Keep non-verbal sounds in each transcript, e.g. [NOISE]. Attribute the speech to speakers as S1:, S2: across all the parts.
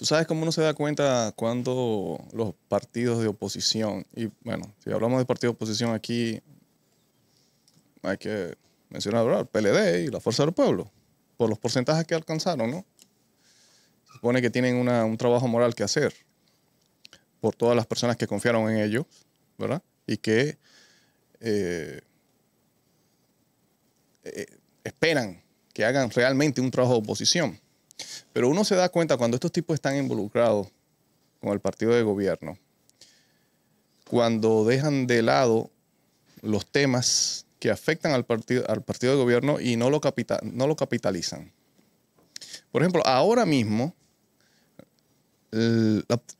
S1: Tú sabes cómo uno se da cuenta cuando los partidos de oposición, y bueno, si hablamos de partidos de oposición aquí, hay que mencionar el PLD y la Fuerza del Pueblo, por los porcentajes que alcanzaron, ¿no? Se supone que tienen un trabajo moral que hacer por todas las personas que confiaron en ellos, ¿verdad? Y que eh, eh, esperan que hagan realmente un trabajo de oposición. Pero uno se da cuenta cuando estos tipos están involucrados con el partido de gobierno, cuando dejan de lado los temas que afectan al partido, al partido de gobierno y no lo, no lo capitalizan. Por ejemplo, ahora mismo,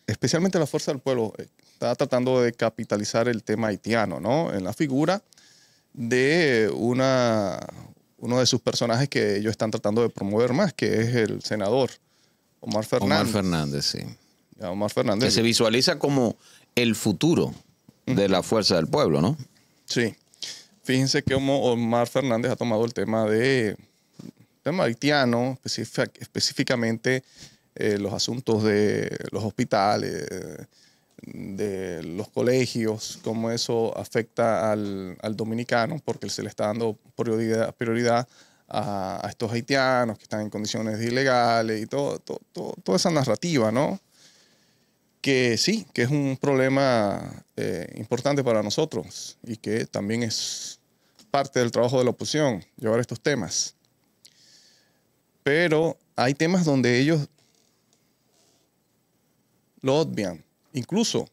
S1: especialmente la Fuerza del Pueblo eh, está tratando de capitalizar el tema haitiano, ¿no? En la figura de una uno de sus personajes que ellos están
S2: tratando de promover más, que es el senador Omar Fernández. Omar Fernández, sí. Omar Fernández. Que se visualiza como el futuro de la fuerza del pueblo, ¿no?
S1: Sí. Fíjense que Omar Fernández ha tomado el tema de tema haitiano, específicamente eh, los asuntos de los hospitales, de los colegios, cómo eso afecta al, dominicano, porque se le está dando prioridad, a, estos haitianos que están en condiciones ilegales y todo, toda esa narrativa, ¿no? Que sí, que es un problema eh, importante para nosotros y que también es parte del trabajo de la oposición, llevar estos temas. Pero hay temas donde ellos lo obvian Incluso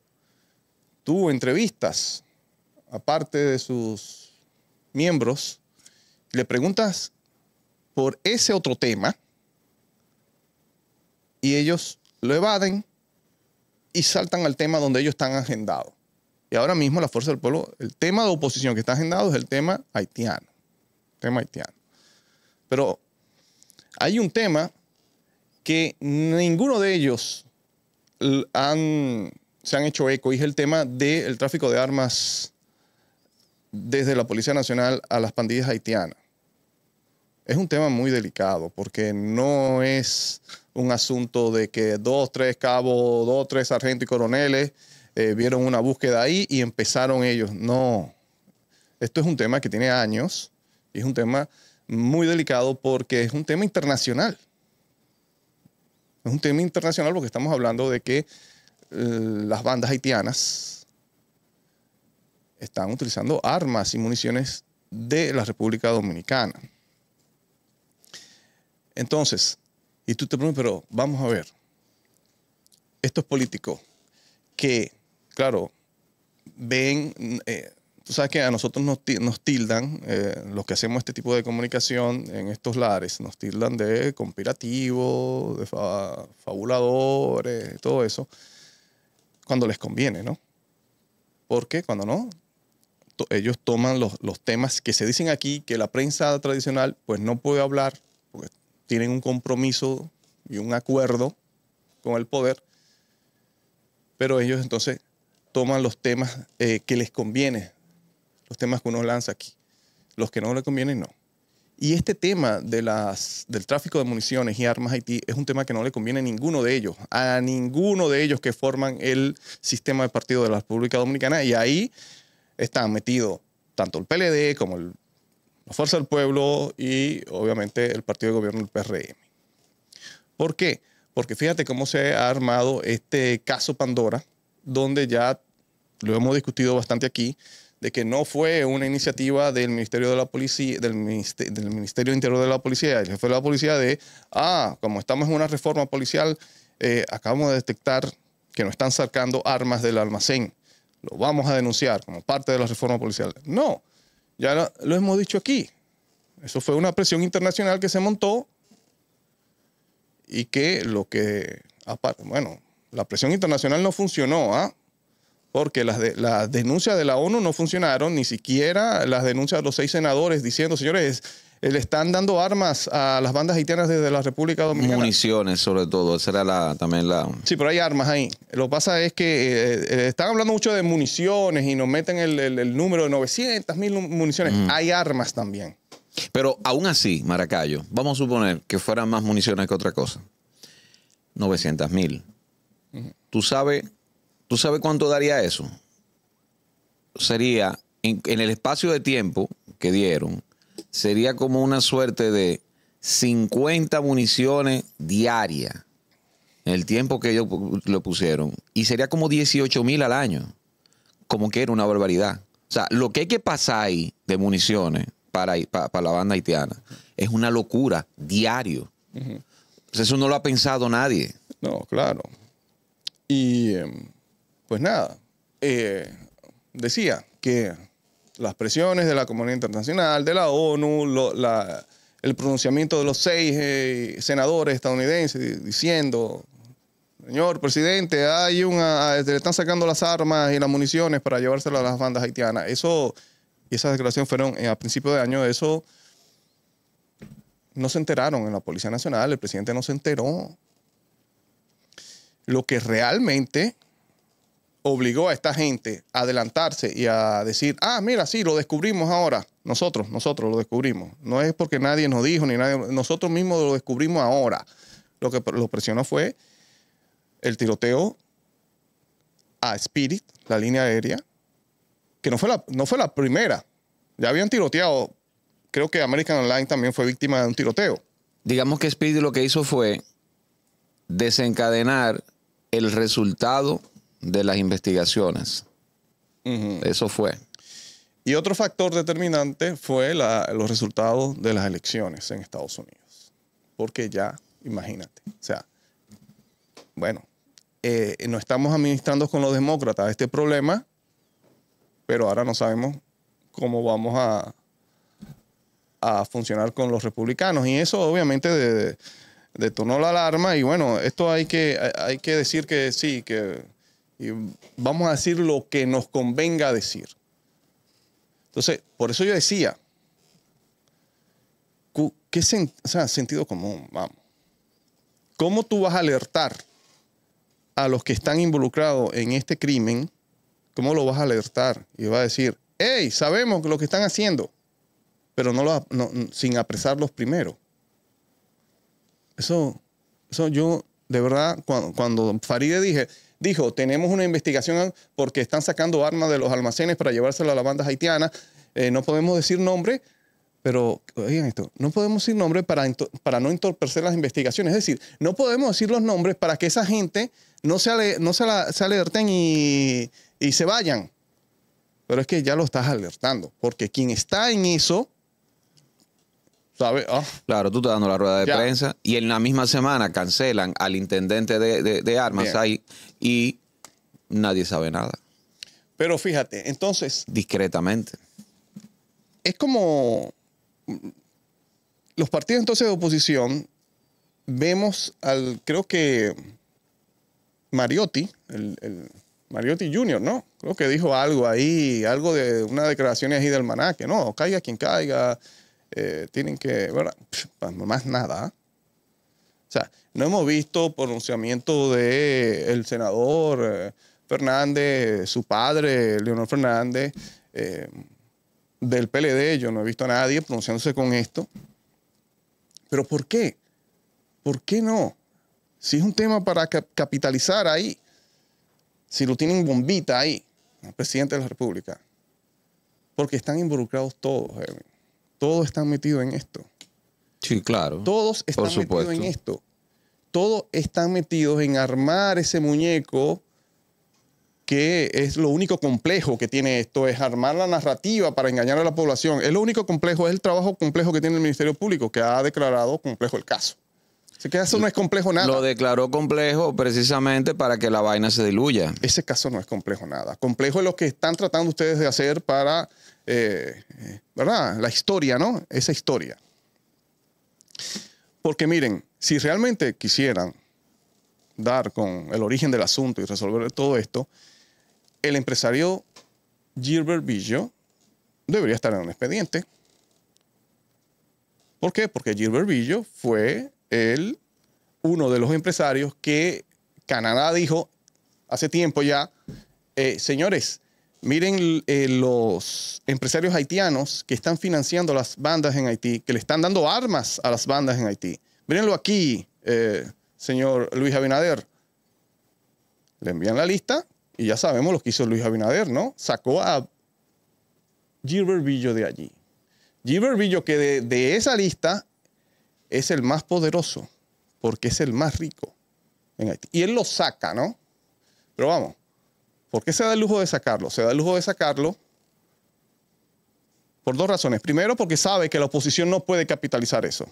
S1: tuvo entrevistas, aparte de sus miembros, le preguntas por ese otro tema y ellos lo evaden y saltan al tema donde ellos están agendados. Y ahora mismo la Fuerza del Pueblo, el tema de oposición que está agendado es el tema haitiano. Tema haitiano. Pero hay un tema que ninguno de ellos se han hecho eco y es el tema del tráfico de armas desde la Policía Nacional a las pandillas haitianas. Es un tema muy delicado porque no es un asunto de que dos, tres cabos, dos, tres sargentos y coroneles eh, vieron una búsqueda ahí y empezaron ellos. No, esto es un tema que tiene años y es un tema muy delicado porque es un tema internacional. Es un tema internacional porque estamos hablando de que eh, las bandas haitianas están utilizando armas y municiones de la República Dominicana. Entonces, y tú te preguntas, pero vamos a ver, estos políticos que, claro, ven, eh, Tú sabes que a nosotros nos, tildan, eh, los que hacemos este tipo de comunicación en estos lares, nos tildan de conspirativos, de fabuladores, todo eso, cuando les conviene, ¿no? Porque cuando no, ellos toman los, temas que se dicen aquí, que la prensa tradicional pues no puede hablar, porque tienen un compromiso y un acuerdo con el poder, pero ellos entonces toman los temas eh, que les conviene los temas que uno lanza aquí. Los que no le convienen, no. Y este tema del tráfico de municiones y armas a Haití es un tema que no le conviene a ninguno de ellos, a ninguno de ellos que forman el sistema de partido de la República Dominicana. Y ahí están metidos tanto el PLD como la Fuerza del Pueblo y obviamente el partido de gobierno, el PRM. ¿Por qué? Porque fíjate cómo se ha armado este caso Pandora, donde ya lo hemos discutido bastante aquí, de que no fue una iniciativa del Ministerio de la Policía, del, Ministerio, del Ministerio Interior de la Policía, del jefe la policía, de, ah, como estamos en una reforma policial, eh, acabamos de detectar que nos están sacando armas del almacén. Lo vamos a denunciar como parte de la reforma policial. No, ya lo, hemos dicho aquí. Eso fue una presión internacional que se montó y que lo que, bueno, la presión internacional no funcionó, ¿ah? porque las, denuncias de la ONU no funcionaron, ni siquiera las denuncias de los seis senadores diciendo, señores, eh, le están dando armas a las bandas haitianas desde la República Dominicana.
S2: Municiones, sobre todo. Esa era la, también la.
S1: Sí, pero hay armas ahí. Lo que pasa es que eh, eh, están hablando mucho de municiones y nos meten el, número de 900 mil municiones. Hay armas también.
S2: Pero aún así, Maracayo, vamos a suponer que fueran más municiones que otra cosa. 900 mil. Tú sabes ¿Tú sabes cuánto daría eso? Sería, en, el espacio de tiempo que dieron, sería como una suerte de 50 municiones diarias en el tiempo que ellos lo pusieron. Y sería como 18 mil al año. Como que era una barbaridad. O sea, lo que hay que pasar ahí de municiones para, para, la banda haitiana es una locura diario. eso no lo ha pensado nadie. No, claro. Y em, pues nada, eh, decía que
S1: las presiones de la comunidad internacional, de la ONU, el pronunciamiento de los seis eh, senadores estadounidenses diciendo, señor presidente, hay una, le están sacando las armas y las municiones para llevárselas a las bandas haitianas. Eso, esas declaraciones fueron eh, a principio de año, eso no se enteraron en la Policía Nacional, el presidente no se enteró. Lo que realmente obligó a esta gente a adelantarse y a decir, ah, mira, sí, lo descubrimos ahora. Nosotros, nosotros lo descubrimos. No es porque nadie nos dijo, ni nadie, nosotros mismos lo descubrimos ahora. Lo que lo presionó fue el tiroteo a Spirit, la línea aérea, que no fue la, no fue la primera. Ya habían tiroteado, creo que American Online también fue víctima de un tiroteo.
S2: Digamos que Spirit lo que hizo fue desencadenar el resultado de las investigaciones. Eso fue. Y
S1: otro factor determinante fue los resultados de las elecciones en Estados Unidos. Porque ya, imagínate, o sea, bueno, eh, no estamos administrando con los demócratas este problema, pero ahora no sabemos cómo vamos a, a funcionar con los republicanos. Y eso obviamente detonó la alarma y bueno, esto hay que, hay que decir que sí, que y vamos a decir lo que nos convenga decir. Entonces, por eso yo decía, ¿qué o sea, sentido común? Vamos. ¿Cómo tú vas a alertar a los que están involucrados en este crimen? ¿Cómo lo vas a alertar? Y va a decir, hey, sabemos lo que están haciendo, pero no, lo, sin apresarlos primero. Eso, eso yo, de verdad, cuando, cuando Faride dije, dijo, tenemos una investigación porque están sacando armas de los almacenes para llevárselas a la banda haitiana. Eh, no podemos decir nombre, pero oigan esto, no podemos decir nombres para, para no entorpecer las investigaciones. Es decir, no podemos decir los nombres para que esa gente no se, no alerten y, se vayan. Pero es que ya lo estás alertando, porque quien está en eso,
S2: sabe. Ah. claro, tú estás dando la rueda de prensa y en la misma semana cancelan al intendente de, armas ahí y nadie sabe nada. Pero fíjate, entonces... Discretamente.
S1: Es como... Los partidos entonces de oposición, vemos al, creo que Mariotti, el, Mariotti Jr., ¿no? Creo que dijo algo ahí, algo de una declaración ahí del maná, que no, caiga quien caiga, eh, tienen que, bueno, más nada. O sea, no hemos visto pronunciamiento del senador eh, Fernández, su padre, Leonor Fernández, eh, del PLD. Yo no he visto a nadie pronunciándose con esto. Pero ¿por qué? ¿Por qué no? Si es un tema para capitalizar ahí, si lo tienen bombita ahí, el presidente de la República. Porque están involucrados todos, Todos están metidos en esto. Sí, claro. Todos están metidos en esto todos están metidos en armar ese muñeco que es lo único complejo que tiene esto, es armar la narrativa para engañar a la población. Es lo único complejo, es el trabajo complejo que tiene el Ministerio Público, que ha declarado complejo el caso. Así que eso no es complejo nada. Lo
S2: declaró complejo precisamente para que la vaina
S1: se diluya. Ese caso no es complejo nada. Complejo es lo que están tratando ustedes de hacer para, eh, eh, ¿verdad? La historia, ¿no? Esa historia. Porque miren, si realmente quisieran dar con el origen del asunto y resolver todo esto, el empresario Gilbert Billo debería estar en un expediente. ¿Por qué? Porque Gilbert Billo fue el, uno de los empresarios que Canadá dijo hace tiempo ya, eh, señores, miren eh, los empresarios haitianos que están financiando las bandas en Haití, que le están dando armas a las bandas en Haití Mírenlo aquí, eh, señor Luis Abinader. Le envían la lista y ya sabemos lo que hizo Luis Abinader, ¿no? Sacó a Gilbert Villo de allí. Gilbert Villo, que de, esa lista es el más poderoso, porque es el más rico Y él lo saca, ¿no? Pero vamos, ¿por qué se da el lujo de sacarlo? Se da el lujo de sacarlo por dos razones. Primero, porque sabe que la oposición no puede capitalizar eso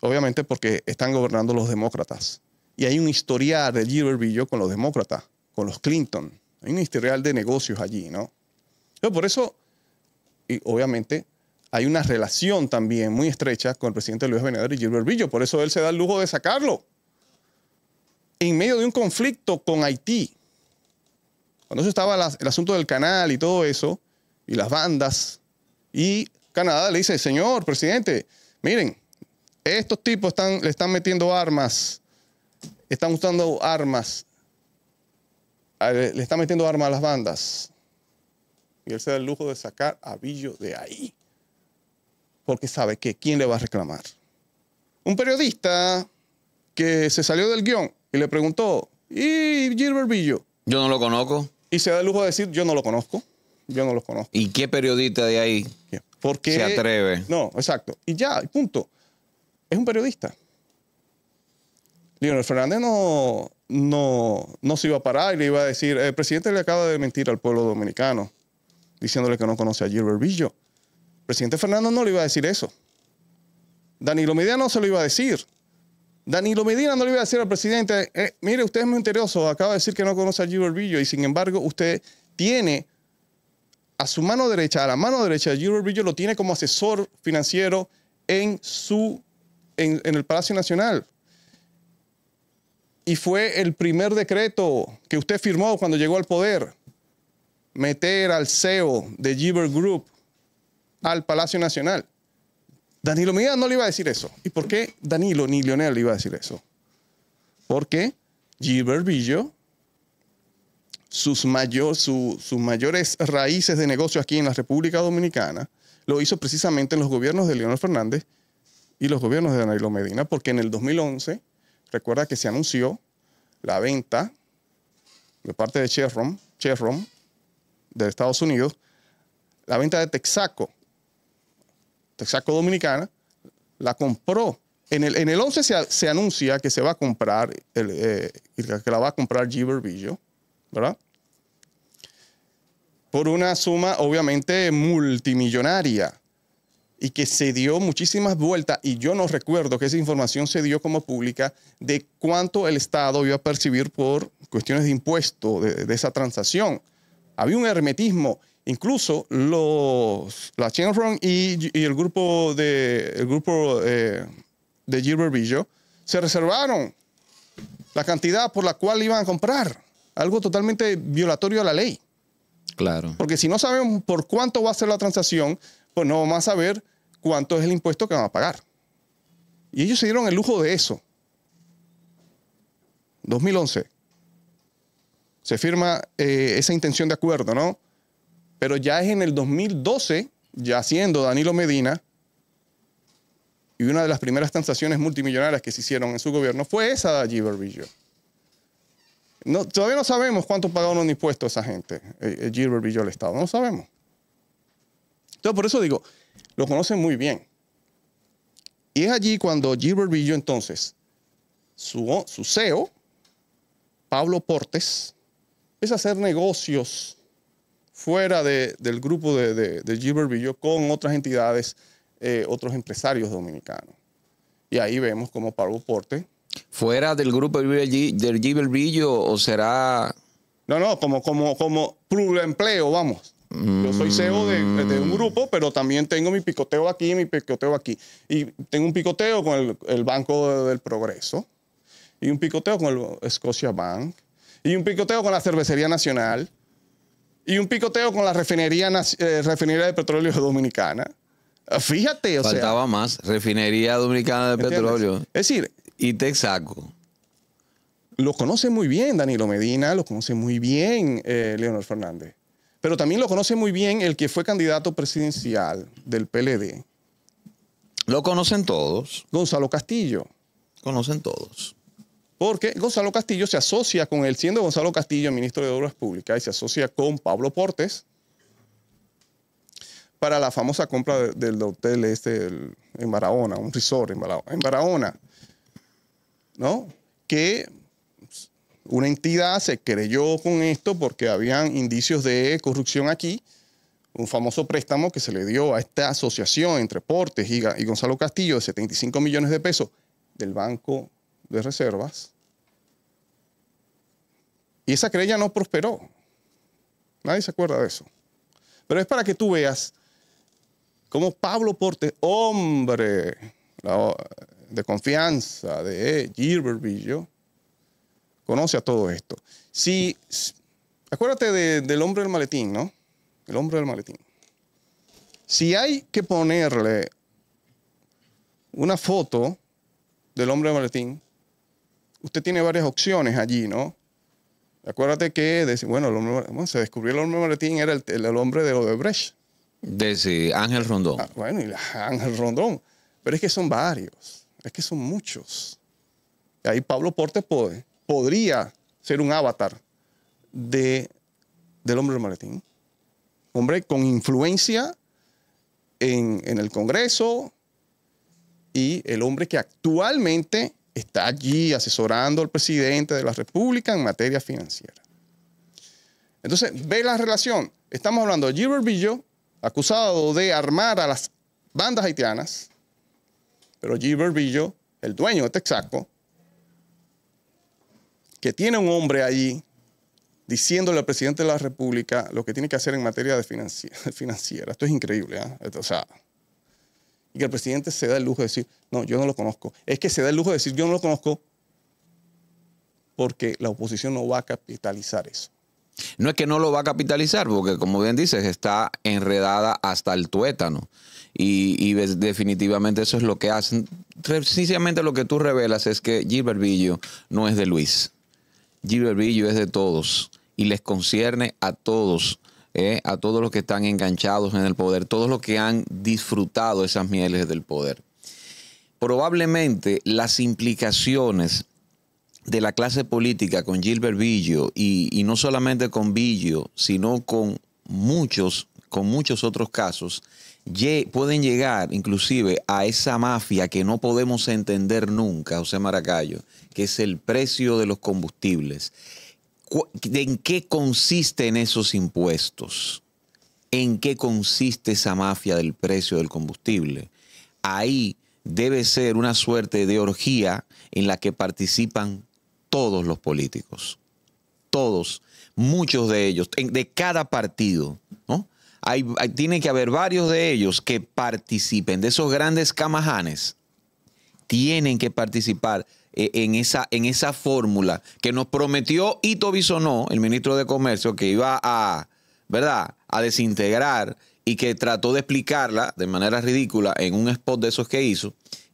S1: obviamente porque están gobernando los demócratas. Y hay un historial de Gilbert con los demócratas, con los Clinton. Hay un historial de negocios allí, ¿no? Pero por eso, y obviamente, hay una relación también muy estrecha con el presidente Luis Abinader y Gilbert Villo. Por eso él se da el lujo de sacarlo. En medio de un conflicto con Haití. Cuando eso estaba el asunto del canal y todo eso, y las bandas, y Canadá le dice, señor presidente, miren, estos tipos están, le están metiendo armas. Están usando armas. Le están metiendo armas a las bandas. Y él se da el lujo de sacar a Billo de ahí. Porque sabe que quién le va a reclamar. Un periodista que se salió del guión y le preguntó, ¿y Gilbert Billo? Yo no lo conozco. Y se da el lujo de decir, yo no lo conozco. Yo no lo conozco.
S2: ¿Y qué periodista de ahí se atreve?
S1: No, exacto. Y ya, punto es un periodista. Leonel Fernández no, no, se iba a parar y le iba a decir, el presidente le acaba de mentir al pueblo dominicano, diciéndole que no conoce a Gilbert Villo. El presidente Fernández no le iba a decir eso. Danilo Medina no se lo iba a decir. Danilo Medina no le iba a decir al presidente, eh, mire, usted es muy acaba de decir que no conoce a Gilbert Villo y sin embargo usted tiene a su mano derecha, a la mano derecha de Gilbert Villo, lo tiene como asesor financiero en su en, el Palacio Nacional. Y fue el primer decreto que usted firmó cuando llegó al poder, meter al CEO de Giver Group al Palacio Nacional. Danilo Medina no le iba a decir eso. ¿Y por qué Danilo ni Leonel le iba a decir eso? Porque Gilbert Villo, sus, sus mayores raíces de negocio aquí en la República Dominicana, lo hizo precisamente en los gobiernos de Leonel Fernández y los gobiernos de Danilo Medina, porque en el 2011, recuerda que se anunció la venta de parte de Chevron, Chevron de Estados Unidos, la venta de Texaco, Texaco Dominicana, la compró. En el, en el 11 se, anuncia que se va a comprar, eh, que la va a comprar Giver ¿verdad? Por una suma obviamente multimillonaria y que se dio muchísimas vueltas, y yo no recuerdo que esa información se dio como pública, de cuánto el Estado iba a percibir por cuestiones de impuesto de, esa transacción. Había un hermetismo. Incluso los, la Chenron y, y, el grupo de, el grupo, eh, de Gilbert Villo se reservaron la cantidad por la cual iban a comprar. Algo totalmente violatorio a la ley. Claro. Porque si no sabemos por cuánto va a ser la transacción, pues no vamos a saber cuánto es el impuesto que van a pagar. Y ellos se dieron el lujo de eso. 2011. Se firma eh, esa intención de acuerdo, ¿no? Pero ya es en el 2012, ya siendo Danilo Medina, y una de las primeras transacciones multimillonarias que se hicieron en su gobierno fue esa de Gilberto. No, todavía no sabemos cuánto pagaron los impuestos esa gente, eh, eh, Gilbert al Estado, no sabemos. Entonces, por eso digo, lo conocen muy bien. Y es allí cuando Gilbert Villo, entonces, su, su CEO, Pablo Portes, empieza a hacer negocios fuera del grupo de, de, Gilbert con otras entidades, eh, otros empresarios dominicanos. Y ahí vemos como Pablo Portes.
S2: ¿Fuera del grupo de Gilbert
S1: Villo o será.? No, no, como, como, como empleo vamos. Yo soy CEO de, un mm. grupo, pero también tengo mi picoteo aquí, mi picoteo aquí. Y tengo un picoteo con el, Banco del Progreso, y un picoteo con el Scotia Bank, y un picoteo con la Cervecería Nacional, y un picoteo con la Refinería, eh, refinería de Petróleo Dominicana.
S2: Ah, fíjate, Faltaba más, Refinería Dominicana de Petróleo. Es decir. Y Texaco lo conoce
S1: muy bien Danilo Medina, lo conoce muy bien eh, Leonor Fernández. Pero también lo conoce muy bien el que fue candidato presidencial del PLD. Lo conocen todos. Gonzalo Castillo. Conocen todos. Porque Gonzalo Castillo se asocia con él, siendo Gonzalo Castillo ministro de Obras Públicas, y se asocia con Pablo Portes para la famosa compra del hotel este en Barahona, un resort en en Barahona ¿no? Que una entidad se creyó con esto porque habían indicios de corrupción aquí. Un famoso préstamo que se le dio a esta asociación entre Portes y, Gonzalo Castillo de 75 millones de pesos del Banco de Reservas. Y esa querella no prosperó. Nadie se acuerda de eso. Pero es para que tú veas cómo Pablo Portes, hombre de confianza de Gilbert Villo, conoce a todo esto. Si, acuérdate del hombre del maletín, ¿no? El hombre del maletín. Si hay que ponerle una foto del hombre del maletín, usted tiene varias opciones allí, ¿no? Acuérdate que, bueno, se descubrió el hombre del maletín, era el, hombre de Odebrecht. De Ángel Rondón. Ah, bueno, y Ángel Rondón. Pero es que son varios, es que son muchos. Ahí Pablo Porte puede podría ser un avatar de, del hombre del maletín. Hombre con influencia en, el Congreso y el hombre que actualmente está allí asesorando al presidente de la República en materia financiera. Entonces, ve la relación. Estamos hablando de Gilbert acusado de armar a las bandas haitianas, pero Gilbert el dueño de Texaco, que tiene un hombre allí diciéndole al presidente de la República lo que tiene que hacer en materia de [LAUGHS] financiera. Esto es increíble. ¿ah? o sea, y que el presidente se da el lujo de decir, no, yo no lo conozco. Es que se da el lujo de decir, yo no lo conozco porque la oposición no va a capitalizar eso.
S2: No es que no lo va a capitalizar, porque como bien dices, está enredada hasta el tuétano. Y, definitivamente eso es lo que hacen. Precisamente lo que tú revelas es que Gilbert no es de Luis. Gilbert es de todos y les concierne a todos. Eh, a todos los que están enganchados en el poder, todos los que han disfrutado esas mieles del poder. Probablemente las implicaciones de la clase política con Gilbert Villo, y, no solamente con Villo, sino con muchos, con muchos otros casos, pueden llegar inclusive a esa mafia que no podemos entender nunca, José Maracayo, que es el precio de los combustibles. ¿En qué consisten esos impuestos? ¿En qué consiste esa mafia del precio del combustible? Ahí debe ser una suerte de orgía en la que participan todos los políticos, todos, muchos de ellos, de cada partido hay, tiene que haber varios de ellos que participen, de esos grandes camajanes, tienen que participar eh, en esa, en esa fórmula que nos prometió Ito Bisonó, el ministro de Comercio, que iba a, ¿verdad?, a desintegrar y que trató de explicarla de manera ridícula en un spot de esos que hizo.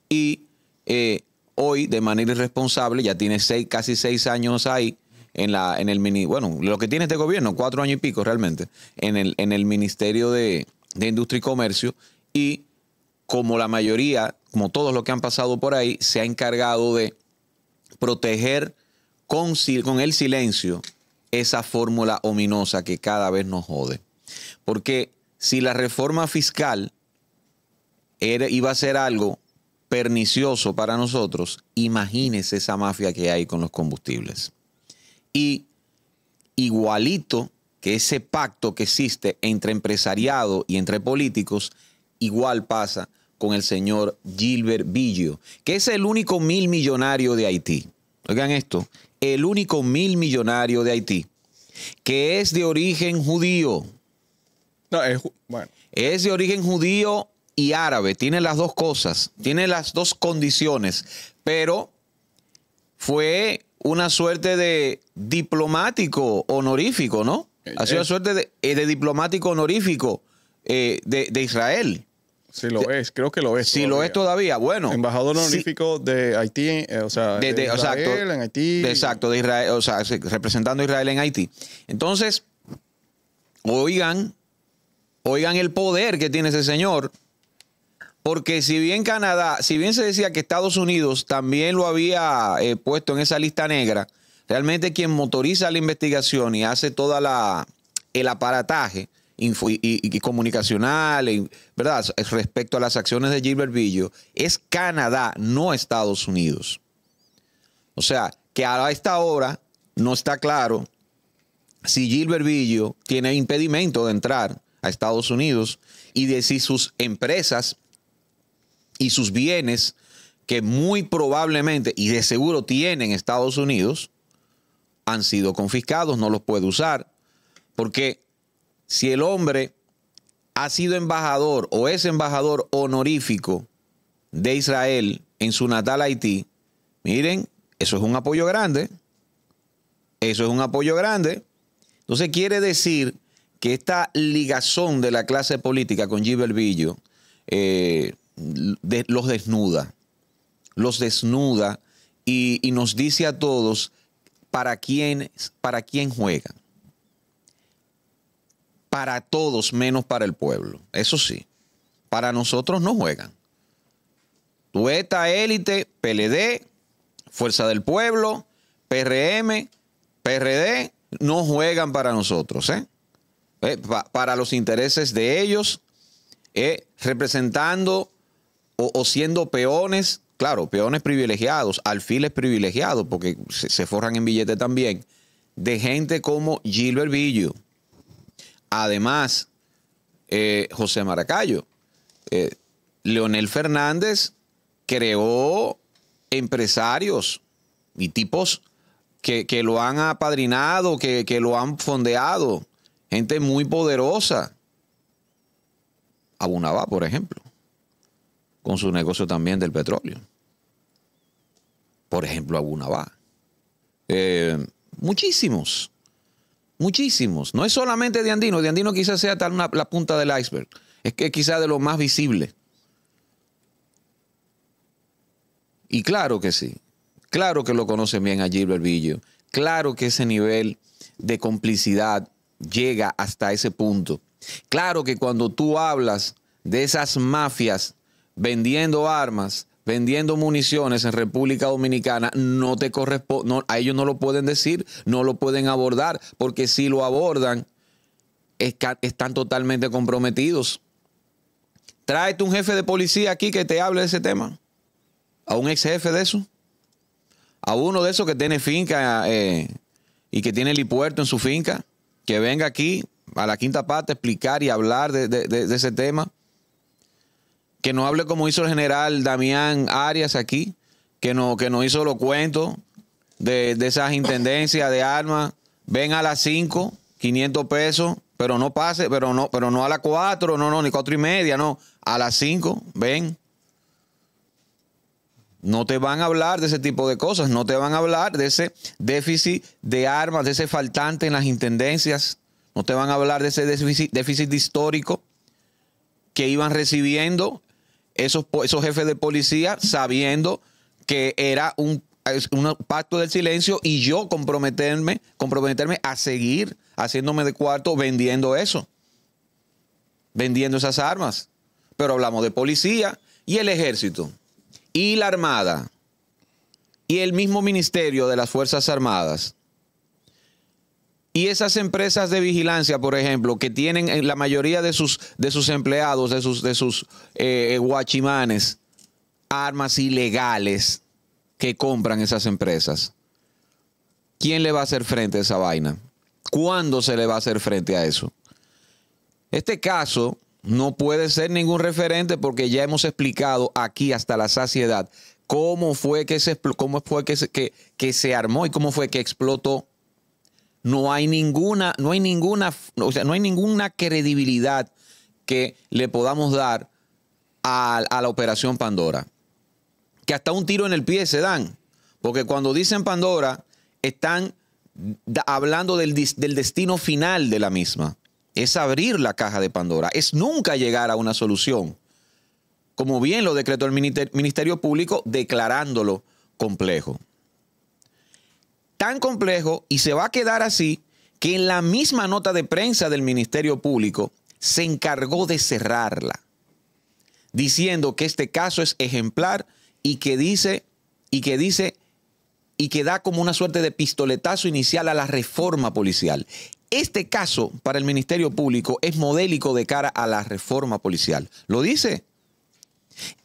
S2: Y eh, hoy, de manera irresponsable, ya tiene seis, casi seis años ahí, en, el mini, bueno, lo que tiene este gobierno, cuatro años y pico realmente, en el, en el Ministerio de, Industria y Comercio y como la mayoría, como todos los que han pasado por ahí, se ha encargado de proteger con, con el silencio esa fórmula ominosa que cada vez nos jode. Porque si la reforma fiscal iba a ser algo pernicioso para nosotros, imagínese esa mafia que hay con los combustibles y igualito que ese pacto que existe entre empresariado y entre políticos, igual pasa con el señor Gilbert Villo, que es el único mil millonario de Haití. Oigan esto, el único mil millonario de Haití, que es de origen judío. No, es, bueno. es de origen judío y árabe, tiene las dos cosas, tiene las dos condiciones, pero fue una suerte de diplomático honorífico, ¿no? Ha sido una suerte eh, de, diplomático honorífico eh, de, Israel. Sí, lo es, creo que lo es. Si lo es todavía, bueno. Embajador honorífico de Haití, eh, o sea, de, Israel en Haití. exacto, de Israel, o sea, representando a Israel en Haití. Entonces, oigan, oigan el poder que tiene ese señor porque si bien Canadá, si bien se decía que Estados Unidos también lo había eh, puesto en esa lista negra, realmente quien motoriza la investigación y hace toda la el aparataje y, comunicacional, ¿verdad? Respecto a las acciones de Gilbert Billo, es Canadá, no Estados Unidos. O sea, que a esta hora no está claro si Gilbert Villo tiene impedimento de entrar a Estados Unidos y de si sus empresas y sus bienes que muy probablemente y de seguro tienen Estados Unidos han sido confiscados, no los puede usar, porque si el hombre ha sido embajador o es embajador honorífico de Israel en su natal Haití, miren, eso es un apoyo grande, eso es un apoyo grande. Entonces quiere decir que esta ligazón de la clase política con Gilbert Villo, los desnuda, los desnuda y, nos dice a todos para quién, para juegan. Para todos menos para el pueblo. Eso sí, para nosotros no juegan. Tueta, élite, PLD, Fuerza del Pueblo, PRM, PRD, no juegan para nosotros. ¿eh? Eh, para los intereses de ellos, eh, representando o, siendo peones, claro, peones privilegiados, alfiles privilegiados, porque se, forran en billete también, de gente como Gilbert Villo. Además, eh, José Maracayo. Eh, Leonel Fernández creó empresarios y tipos que, lo han apadrinado, que, que, lo han fondeado. Gente muy poderosa. Abunaba, por ejemplo con su negocio también del petróleo. Por ejemplo, alguna va. Eh, muchísimos, muchísimos. No es solamente de Andino, de Andino quizás sea tal la punta del iceberg. Es que quizás de lo más visible. Y claro que sí, claro que lo conocen bien allí, el claro que ese nivel de complicidad llega hasta ese punto. Claro que cuando tú hablas de esas mafias vendiendo armas, vendiendo municiones en República Dominicana, no te corresponde, a ellos no lo pueden decir, no lo pueden abordar, porque si lo abordan, están totalmente comprometidos. Tráete un jefe de policía aquí que te hable de ese tema. A un ex jefe de eso. A uno de esos que tiene finca eh, y que tiene el puerto en su finca. Que venga aquí a la quinta parte a explicar y hablar de ese tema que no hable como hizo el general Damián Arias aquí, que no, que no hizo los cuentos de, esas intendencias de armas. Ven a las 5, 500 pesos, pero no pase, pero no, pero no a las 4, no, no, ni cuatro y media, no, a las 5, ven. No te van a hablar de ese tipo de cosas, no te van a hablar de ese déficit de armas, de ese faltante en las intendencias, no te van a hablar de ese déficit histórico que iban recibiendo esos, jefes de policía sabiendo que era un, un pacto del silencio y yo comprometerme, comprometerme a seguir haciéndome de cuarto vendiendo eso, vendiendo esas armas. Pero hablamos de policía y el ejército y la armada y el mismo ministerio de las Fuerzas Armadas y esas empresas de vigilancia, por ejemplo, que tienen eh, la mayoría de sus, de sus empleados, de sus, de sus eh, guachimanes, armas ilegales que compran esas empresas. ¿Quién le va a hacer frente a esa vaina? ¿Cuándo se le va a hacer frente a eso? Este caso no puede ser ningún referente porque ya hemos explicado aquí hasta la saciedad cómo fue que se, cómo fue que, que se armó y cómo fue que explotó no hay ninguna, no hay ninguna, o sea, no hay ninguna credibilidad que le podamos dar a, la operación Pandora. Que hasta un tiro en el pie se dan. Porque cuando dicen Pandora, están hablando del, destino final de la misma. Es abrir la caja de Pandora, es nunca llegar a una solución. Como bien lo decretó el Ministerio Público, declarándolo complejo tan complejo y se va a quedar así que en la misma nota de prensa del Ministerio Público se encargó de cerrarla, diciendo que este caso es ejemplar y que dice y que dice y que da como una suerte de pistoletazo inicial a la reforma policial. Este caso para el Ministerio Público es modélico de cara a la reforma policial. ¿Lo dice?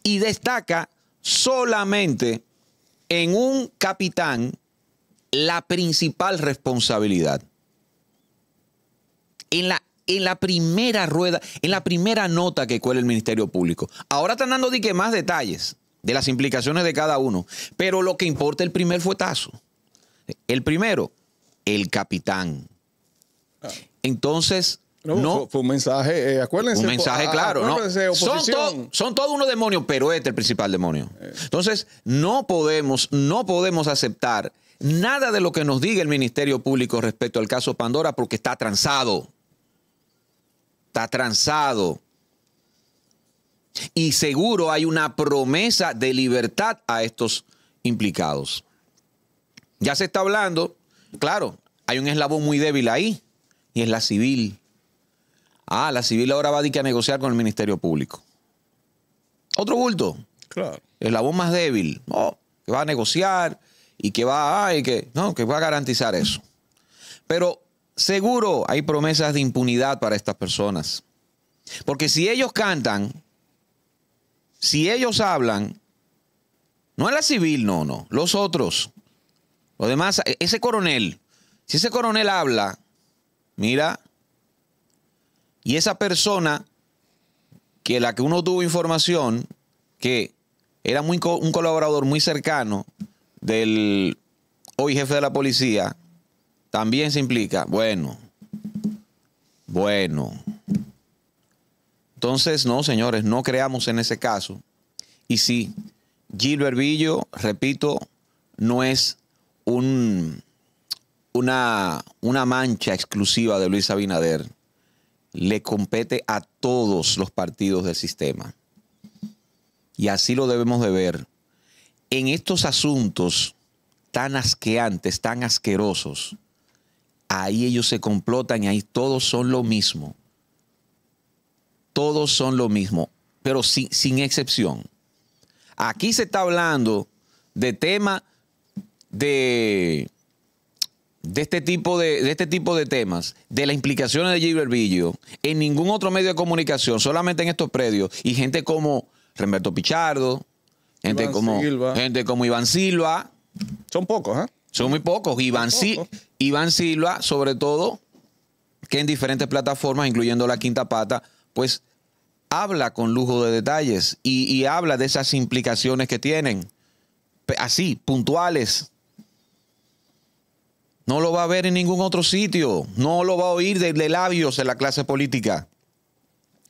S2: Y destaca solamente en un capitán la principal responsabilidad. En la, en la primera rueda, en la primera nota que cuela el Ministerio Público. Ahora están dando dique más detalles de las implicaciones de cada uno, pero lo que importa el primer fuetazo. El primero, el capitán. Ah. Entonces,
S1: no, Fue, un mensaje, eh, acuérdense. Un mensaje ah, claro, ¿no? Son,
S2: son todos unos demonios, pero este es el principal demonio. Eh. Entonces, no podemos, no podemos aceptar nada de lo que nos diga el Ministerio Público respecto al caso Pandora porque está tranzado. Está tranzado. Y seguro hay una promesa de libertad a estos implicados. Ya se está hablando, claro, hay un eslabón muy débil ahí, y es la civil. Ah, la civil ahora va a, a negociar con el Ministerio Público. Otro bulto. Claro. Eslabón más débil. No, que va a negociar, y que va a, ah, que, no, que va a garantizar eso. Pero seguro hay promesas de impunidad para estas personas. Porque si ellos cantan, si ellos hablan, no a la civil, no, no, los otros, los demás, ese coronel, si ese coronel habla, mira, y esa persona que la que uno tuvo información, que era muy, un colaborador muy cercano, del hoy jefe de la policía también se implica. Bueno, bueno. Entonces, no, señores, no creamos en ese caso. Y sí, Gilbert Villo, repito, no es un, una, una mancha exclusiva de Luis Abinader. Le compete a todos los partidos del sistema. Y así lo debemos de ver en estos asuntos tan asqueantes, tan asquerosos, ahí ellos se complotan y ahí todos son lo mismo. Todos son lo mismo, pero sin, sin excepción. Aquí se está hablando de tema de, de, este tipo de, de, este tipo de temas, de las implicaciones de Gilberto. en ningún otro medio de comunicación, solamente en estos predios, y gente como Remberto Pichardo, gente como gente como Iván Silva. Son pocos, ¿eh? Son muy pocos. Iván, Iván Silva, sobre todo, que en diferentes plataformas, incluyendo la Quinta Pata, pues habla con lujo de detalles y, habla de esas implicaciones que tienen, así, puntuales. No lo va a ver en ningún otro sitio, no lo va a oír de, de labios en la clase política,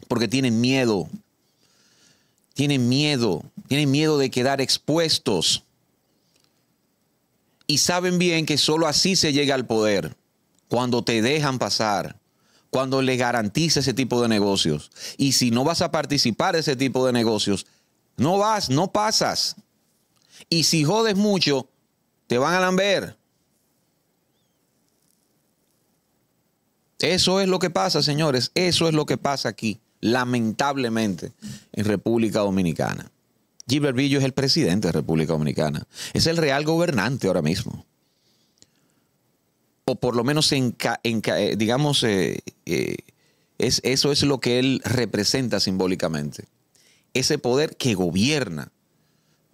S2: porque tienen miedo tienen miedo, tienen miedo de quedar expuestos. Y saben bien que solo así se llega al poder, cuando te dejan pasar, cuando le garantiza ese tipo de negocios. Y si no vas a participar de ese tipo de negocios, no vas, no pasas. Y si jodes mucho, te van a lamber. Eso es lo que pasa, señores. Eso es lo que pasa aquí lamentablemente, en República Dominicana. Gilbert Villo es el presidente de República Dominicana. Es el real gobernante ahora mismo. O por lo menos, en, en, eh, digamos, eh, eh, es, eso es lo que él representa simbólicamente. Ese poder que gobierna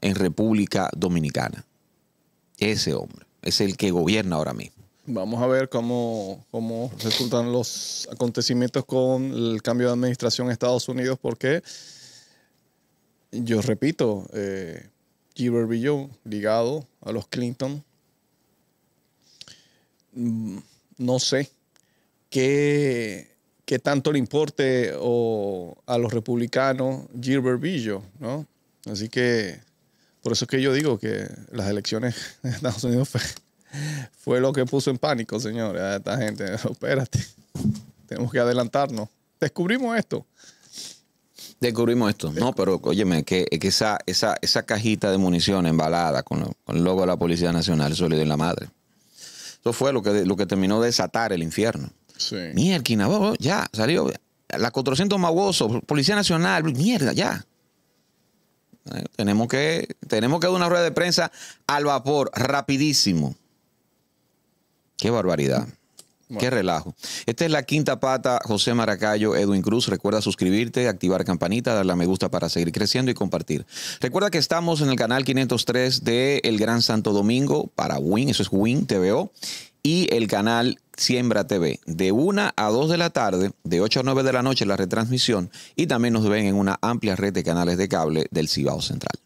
S2: en República Dominicana. Ese hombre es el que gobierna ahora mismo.
S1: Vamos a ver cómo, cómo resultan los acontecimientos con el cambio de administración en Estados Unidos, porque yo repito, eh, Gilbert Villo ligado a los Clinton, mm, no sé qué, qué tanto le importe a los republicanos Gilbert Villo. ¿no? Así que por eso es que yo digo que las elecciones en Estados Unidos pues, fue lo que puso en pánico, señores, a esta gente. [LAUGHS] Espérate, tenemos que adelantarnos. Descubrimos esto.
S2: Descubrimos esto. No, pero óyeme, que, esa, esa, cajita de munición embalada con, el logo de la Policía Nacional, eso le dio en la madre. Eso fue lo que, lo que terminó de desatar el infierno. Sí. Mierda, oh, ya, salió. La 400 Magoso, Policía Nacional, mierda, ya. Eh, tenemos que, tenemos que dar una rueda de prensa al vapor, rapidísimo. Qué barbaridad. Qué relajo. Esta es la quinta pata, José Maracayo, Edwin Cruz. Recuerda suscribirte, activar campanita, darle a me gusta para seguir creciendo y compartir. Recuerda que estamos en el canal 503 de El Gran Santo Domingo para Win, eso es Win TVO, y el canal Siembra TV, de 1 a 2 de la tarde, de 8 a 9 de la noche la retransmisión, y también nos ven en una amplia red de canales de cable del Cibao Central.